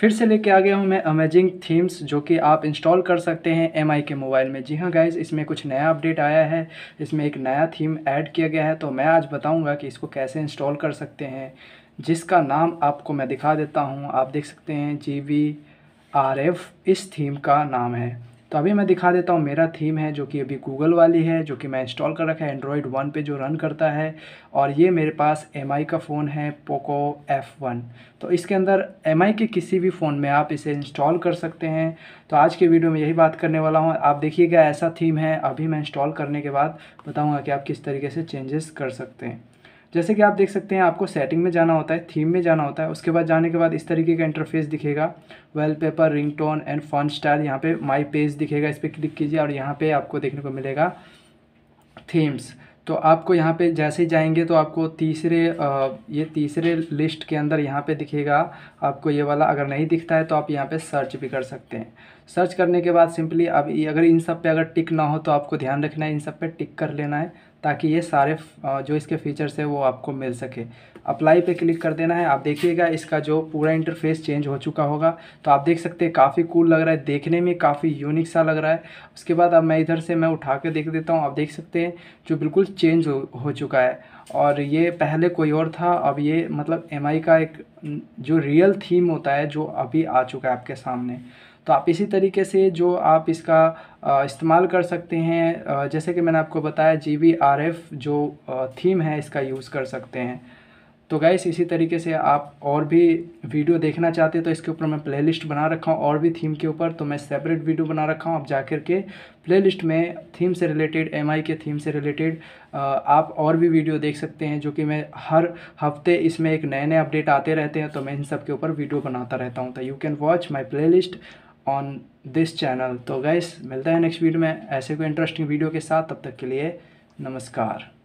फिर से लेके आ गया हूँ मैं अमेजिंग थीम्स जो कि आप इंस्टॉल कर सकते हैं एम के मोबाइल में जी हाँ गाइज इसमें कुछ नया अपडेट आया है इसमें एक नया थीम ऐड किया गया है तो मैं आज बताऊँगा कि इसको कैसे इंस्टॉल कर सकते हैं जिसका नाम आपको मैं दिखा देता हूँ आप देख सकते हैं जी वी आर एफ़ इस थीम का नाम है तो अभी मैं दिखा देता हूँ मेरा थीम है जो कि अभी गूगल वाली है जो कि मैं इंस्टॉल कर रखा है एंड्रॉयड वन पे जो रन करता है और ये मेरे पास एम का फ़ोन है पोको एफ़ वन तो इसके अंदर एम के किसी भी फ़ोन में आप इसे इंस्टॉल कर सकते हैं तो आज के वीडियो में यही बात करने वाला हूँ आप देखिएगा ऐसा थीम है अभी मैं इंस्टॉल करने के बाद बताऊँगा कि आप किस तरीके से चेंजेस कर सकते हैं जैसे कि आप देख सकते हैं आपको सेटिंग में जाना होता है थीम में जाना होता है उसके बाद जाने के बाद इस तरीके का इंटरफेस दिखेगा wallpaper ringtone and fun style यहाँ पे माई पेज दिखेगा इस पर क्लिक कीजिए और यहाँ पे आपको देखने को मिलेगा थीम्स तो आपको यहाँ पे जैसे ही जाएंगे तो आपको तीसरे ये तीसरे लिस्ट के अंदर यहाँ पे दिखेगा आपको ये वाला अगर नहीं दिखता है तो आप यहाँ पे सर्च भी कर सकते हैं सर्च करने के बाद सिंपली अब अगर इन सब पे अगर टिक ना हो तो आपको ध्यान रखना है इन सब पे टिक कर लेना है ताकि ये सारे जो इसके फीचर्स है वो आपको मिल सके अप्लाई पे क्लिक कर देना है आप देखिएगा इसका जो पूरा इंटरफेस चेंज हो चुका होगा तो आप देख सकते हैं काफ़ी कूल लग रहा है देखने में काफ़ी यूनिक सा लग रहा है उसके बाद अब मैं इधर से मैं उठा के देख देता हूँ आप देख सकते हैं जो बिल्कुल चेंज हो, हो चुका है और ये पहले कोई और था अब ये मतलब एम का एक जो रियल थीम होता है जो अभी आ चुका है आपके सामने तो आप इसी तरीके से जो आप इसका इस्तेमाल कर सकते हैं जैसे कि मैंने आपको बताया जी वी आर एफ़ जो थीम है इसका यूज़ कर सकते हैं तो गैस इसी तरीके से आप और भी वीडियो देखना चाहते हैं तो इसके ऊपर मैं प्लेलिस्ट बना रखा हूँ और भी थीम के ऊपर तो मैं सेपरेट वीडियो बना रखा हूँ आप जा कर के प्लेलिस्ट में थीम से रिलेटेड एम के थीम से रिलेटेड आप और भी वीडियो देख सकते हैं जो कि मैं हर हफ्ते इसमें एक नए नए अपडेट आते रहते हैं तो मैं इन सब के ऊपर वीडियो बनाता रहता हूँ तो you can watch my playlist on this channel तो गैस मिलता है नेक्स्ट वीडियो में ऐसे कोई इंटरेस्टिंग वीडियो के साथ तब तक के लिए नमस्कार